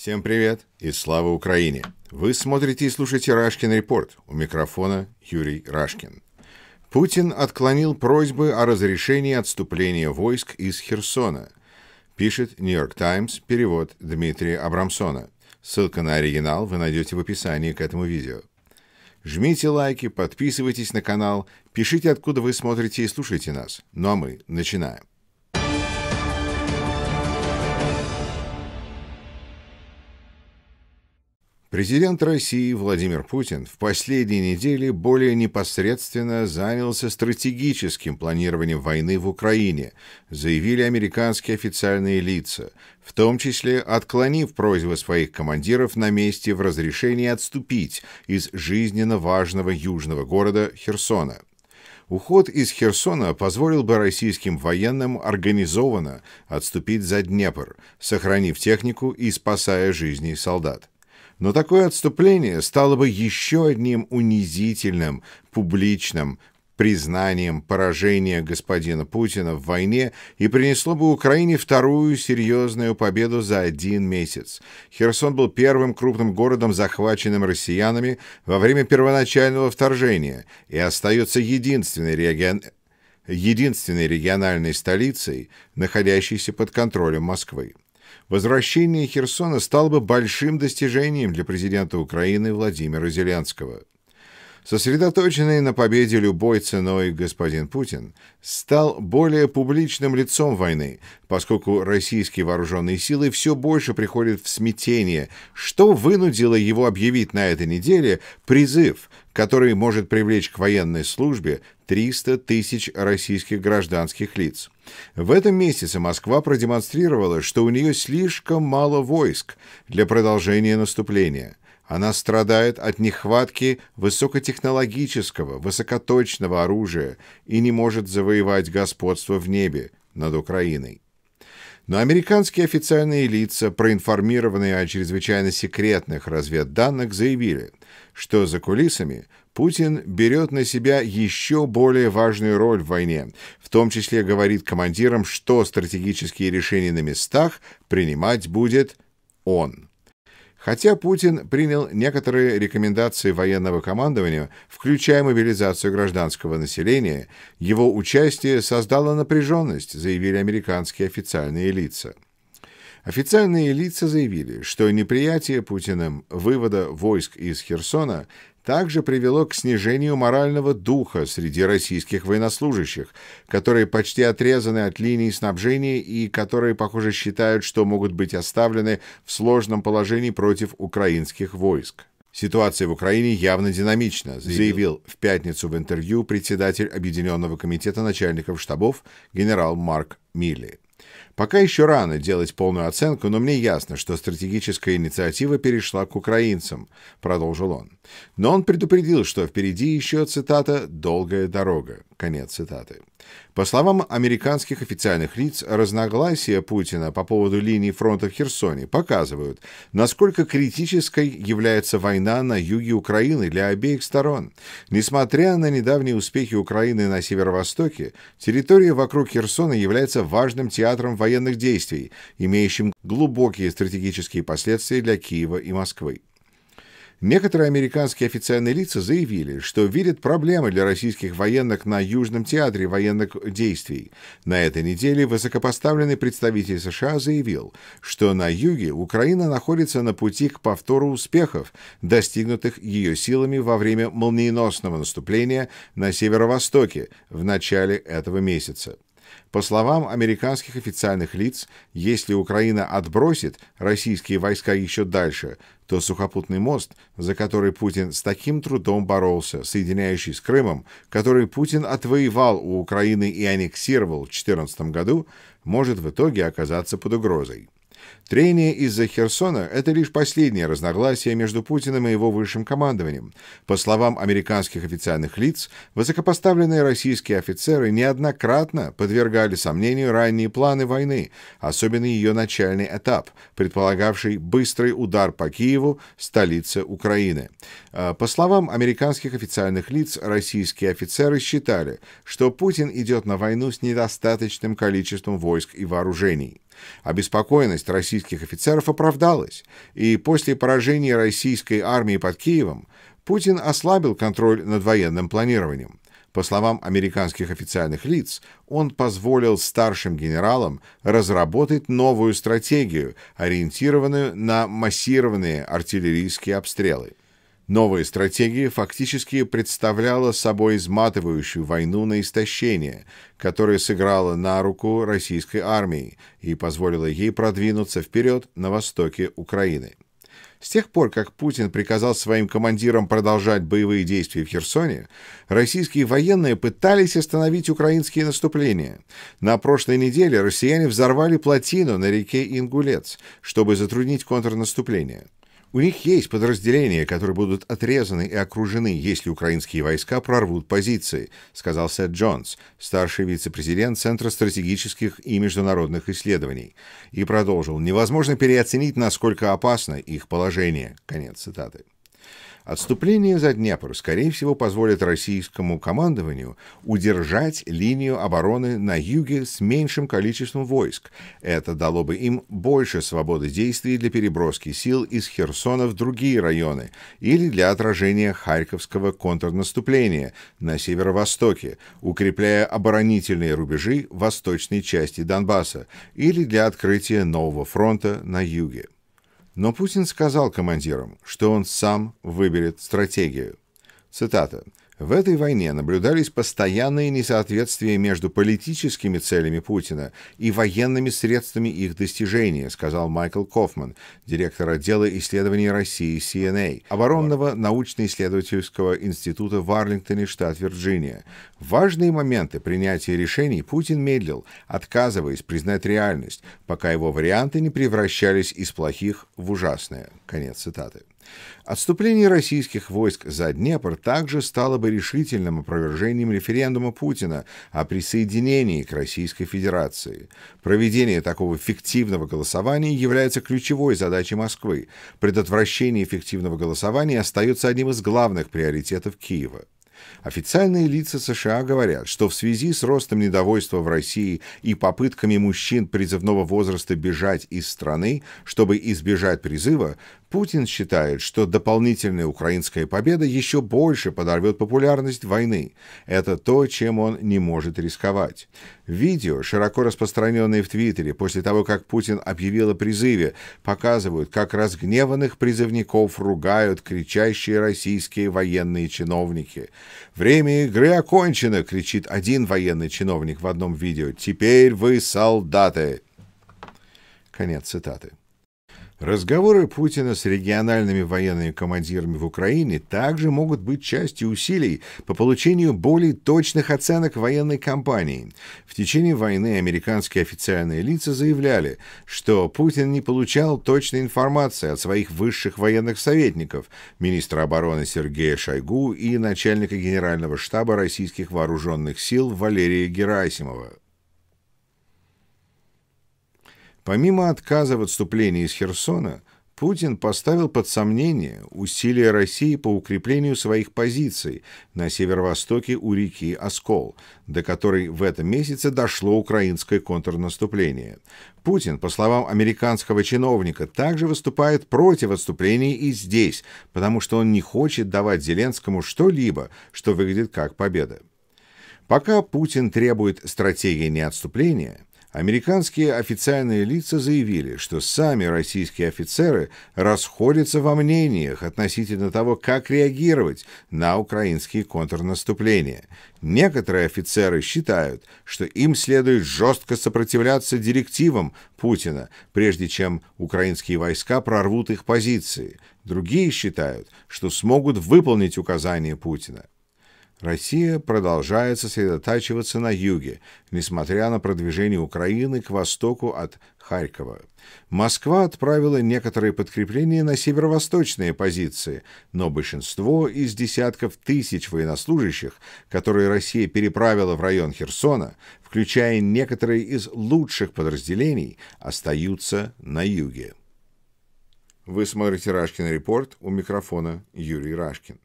Всем привет и слава Украине! Вы смотрите и слушаете «Рашкин репорт». У микрофона Юрий Рашкин. Путин отклонил просьбы о разрешении отступления войск из Херсона, пишет «Нью-Йорк Таймс», перевод Дмитрия Абрамсона. Ссылка на оригинал вы найдете в описании к этому видео. Жмите лайки, подписывайтесь на канал, пишите, откуда вы смотрите и слушаете нас. Ну а мы начинаем. Президент России Владимир Путин в последние недели более непосредственно занялся стратегическим планированием войны в Украине, заявили американские официальные лица, в том числе отклонив просьбы своих командиров на месте в разрешении отступить из жизненно важного южного города Херсона. Уход из Херсона позволил бы российским военным организованно отступить за Днепр, сохранив технику и спасая жизни солдат. Но такое отступление стало бы еще одним унизительным, публичным признанием поражения господина Путина в войне и принесло бы Украине вторую серьезную победу за один месяц. Херсон был первым крупным городом, захваченным россиянами во время первоначального вторжения и остается единственной регион единственной региональной столицей, находящейся под контролем Москвы возвращение Херсона стало бы большим достижением для президента Украины Владимира Зеленского. Сосредоточенный на победе любой ценой господин Путин стал более публичным лицом войны, поскольку российские вооруженные силы все больше приходят в смятение, что вынудило его объявить на этой неделе призыв который может привлечь к военной службе 300 тысяч российских гражданских лиц. В этом месяце Москва продемонстрировала, что у нее слишком мало войск для продолжения наступления. Она страдает от нехватки высокотехнологического, высокоточного оружия и не может завоевать господство в небе над Украиной. Но американские официальные лица, проинформированные о чрезвычайно секретных разведданных, заявили, что за кулисами Путин берет на себя еще более важную роль в войне, в том числе говорит командирам, что стратегические решения на местах принимать будет он. Хотя Путин принял некоторые рекомендации военного командования, включая мобилизацию гражданского населения, его участие создало напряженность, заявили американские официальные лица. Официальные лица заявили, что неприятие Путиным вывода войск из Херсона также привело к снижению морального духа среди российских военнослужащих, которые почти отрезаны от линии снабжения и которые, похоже, считают, что могут быть оставлены в сложном положении против украинских войск. Ситуация в Украине явно динамична, заявил в пятницу в интервью председатель Объединенного комитета начальников штабов генерал Марк Милли. Пока еще рано делать полную оценку, но мне ясно, что стратегическая инициатива перешла к украинцам, продолжил он. Но он предупредил, что впереди еще, цитата, «долгая дорога». Конец цитаты. По словам американских официальных лиц, разногласия Путина по поводу линии фронта в Херсоне показывают, насколько критической является война на юге Украины для обеих сторон. Несмотря на недавние успехи Украины на северо-востоке, территория вокруг Херсона является важным театром войны военных действий, имеющим глубокие стратегические последствия для Киева и Москвы. Некоторые американские официальные лица заявили, что видят проблемы для российских военных на Южном театре военных действий. На этой неделе высокопоставленный представитель США заявил, что на юге Украина находится на пути к повтору успехов, достигнутых ее силами во время молниеносного наступления на северо-востоке в начале этого месяца. По словам американских официальных лиц, если Украина отбросит российские войска еще дальше, то сухопутный мост, за который Путин с таким трудом боролся, соединяющий с Крымом, который Путин отвоевал у Украины и аннексировал в 2014 году, может в итоге оказаться под угрозой. Трение из-за Херсона – это лишь последнее разногласие между Путиным и его высшим командованием. По словам американских официальных лиц, высокопоставленные российские офицеры неоднократно подвергали сомнению ранние планы войны, особенно ее начальный этап, предполагавший быстрый удар по Киеву, столице Украины. А, по словам американских официальных лиц, российские офицеры считали, что Путин идет на войну с недостаточным количеством войск и вооружений. Обеспокоенность российских офицеров оправдалась, и после поражения российской армии под Киевом Путин ослабил контроль над военным планированием. По словам американских официальных лиц, он позволил старшим генералам разработать новую стратегию, ориентированную на массированные артиллерийские обстрелы. Новая стратегия фактически представляла собой изматывающую войну на истощение, которая сыграла на руку российской армии и позволила ей продвинуться вперед на востоке Украины. С тех пор, как Путин приказал своим командирам продолжать боевые действия в Херсоне, российские военные пытались остановить украинские наступления. На прошлой неделе россияне взорвали плотину на реке Ингулец, чтобы затруднить контрнаступление. У них есть подразделения, которые будут отрезаны и окружены, если украинские войска прорвут позиции, сказал Сет Джонс, старший вице-президент Центра стратегических и международных исследований, и продолжил: "Невозможно переоценить, насколько опасно их положение". Конец цитаты. Отступление за Днепр, скорее всего, позволит российскому командованию удержать линию обороны на юге с меньшим количеством войск. Это дало бы им больше свободы действий для переброски сил из Херсона в другие районы или для отражения Харьковского контрнаступления на северо-востоке, укрепляя оборонительные рубежи восточной части Донбасса или для открытия нового фронта на юге. Но Путин сказал командирам, что он сам выберет стратегию. Цитата. В этой войне наблюдались постоянные несоответствия между политическими целями Путина и военными средствами их достижения, сказал Майкл Кофман, директор отдела исследований России CNA, оборонного научно-исследовательского института в Арлингтоне, штат Вирджиния. важные моменты принятия решений Путин медлил, отказываясь признать реальность, пока его варианты не превращались из плохих в ужасные. Конец цитаты. Отступление российских войск за Днепр также стало бы решительным опровержением референдума Путина о присоединении к Российской Федерации. Проведение такого фиктивного голосования является ключевой задачей Москвы. Предотвращение фиктивного голосования остается одним из главных приоритетов Киева. Официальные лица США говорят, что в связи с ростом недовольства в России и попытками мужчин призывного возраста бежать из страны, чтобы избежать призыва, Путин считает, что дополнительная украинская победа еще больше подорвет популярность войны. Это то, чем он не может рисковать. Видео, широко распространенные в Твиттере после того, как Путин объявил о призыве, показывают, как разгневанных призывников ругают кричащие российские военные чиновники. «Время игры окончено!» — кричит один военный чиновник в одном видео. «Теперь вы солдаты!» Конец цитаты. Разговоры Путина с региональными военными командирами в Украине также могут быть частью усилий по получению более точных оценок военной кампании. В течение войны американские официальные лица заявляли, что Путин не получал точной информации от своих высших военных советников, министра обороны Сергея Шойгу и начальника генерального штаба российских вооруженных сил Валерия Герасимова. Помимо отказа в отступлении из Херсона, Путин поставил под сомнение усилия России по укреплению своих позиций на северо-востоке у реки Оскол, до которой в этом месяце дошло украинское контрнаступление. Путин, по словам американского чиновника, также выступает против отступления и здесь, потому что он не хочет давать Зеленскому что-либо, что выглядит как победа. Пока Путин требует стратегии неотступления – Американские официальные лица заявили, что сами российские офицеры расходятся во мнениях относительно того, как реагировать на украинские контрнаступления. Некоторые офицеры считают, что им следует жестко сопротивляться директивам Путина, прежде чем украинские войска прорвут их позиции. Другие считают, что смогут выполнить указания Путина. Россия продолжает сосредотачиваться на юге, несмотря на продвижение Украины к востоку от Харькова. Москва отправила некоторые подкрепления на северо-восточные позиции, но большинство из десятков тысяч военнослужащих, которые Россия переправила в район Херсона, включая некоторые из лучших подразделений, остаются на юге. Вы смотрите «Рашкин репорт» у микрофона Юрий Рашкин.